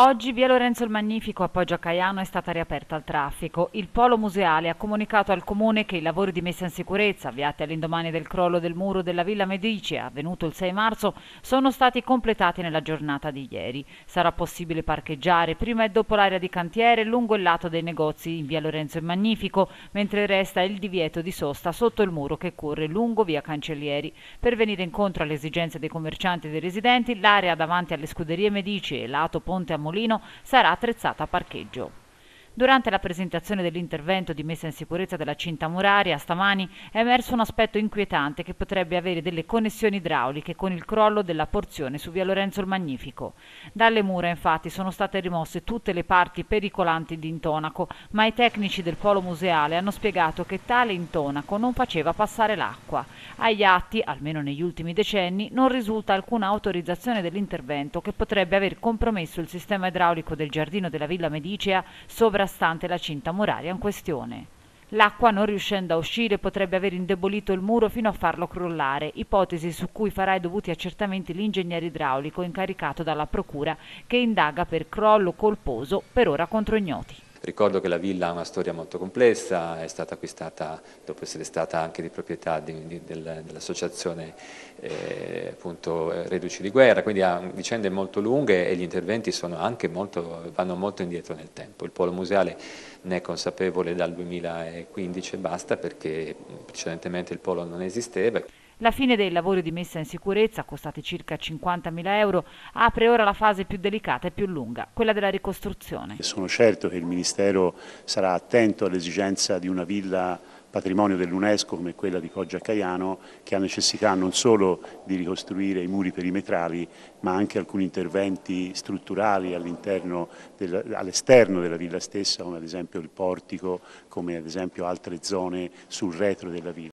Oggi via Lorenzo il Magnifico a Poggio a Caiano è stata riaperta al traffico. Il polo museale ha comunicato al comune che i lavori di messa in sicurezza avviati all'indomani del crollo del muro della Villa Medici, avvenuto il 6 marzo, sono stati completati nella giornata di ieri. Sarà possibile parcheggiare prima e dopo l'area di cantiere lungo il lato dei negozi in via Lorenzo il Magnifico, mentre resta il divieto di sosta sotto il muro che corre lungo via Cancellieri. Per venire incontro alle esigenze dei commercianti e dei residenti, l'area davanti alle scuderie Medici e lato Ponte a Molino sarà attrezzata a parcheggio. Durante la presentazione dell'intervento di messa in sicurezza della cinta muraria, stamani è emerso un aspetto inquietante che potrebbe avere delle connessioni idrauliche con il crollo della porzione su via Lorenzo il Magnifico. Dalle mura, infatti, sono state rimosse tutte le parti pericolanti di intonaco, ma i tecnici del polo museale hanno spiegato che tale intonaco non faceva passare l'acqua. Agli atti, almeno negli ultimi decenni, non risulta alcuna autorizzazione dell'intervento che potrebbe aver compromesso il sistema idraulico del giardino della Villa Medicea sovrastante sovrastante la cinta muraria in questione. L'acqua, non riuscendo a uscire, potrebbe aver indebolito il muro fino a farlo crollare, ipotesi su cui farà i dovuti accertamenti l'ingegnere idraulico incaricato dalla Procura che indaga per crollo colposo, per ora contro ignoti. Ricordo che la villa ha una storia molto complessa, è stata acquistata dopo essere stata anche di proprietà dell'associazione eh, eh, Reduci di Guerra, quindi ha vicende molto lunghe e gli interventi molto, vanno molto indietro nel tempo. Il polo museale ne è consapevole dal 2015 e basta perché precedentemente il polo non esisteva. La fine dei lavori di messa in sicurezza, costati circa 50.000 euro, apre ora la fase più delicata e più lunga, quella della ricostruzione. Sono certo che il Ministero sarà attento all'esigenza di una villa patrimonio dell'UNESCO come quella di Foggia Caiano che ha necessità non solo di ricostruire i muri perimetrali ma anche alcuni interventi strutturali all'esterno all della villa stessa come ad esempio il portico, come ad esempio altre zone sul retro della villa.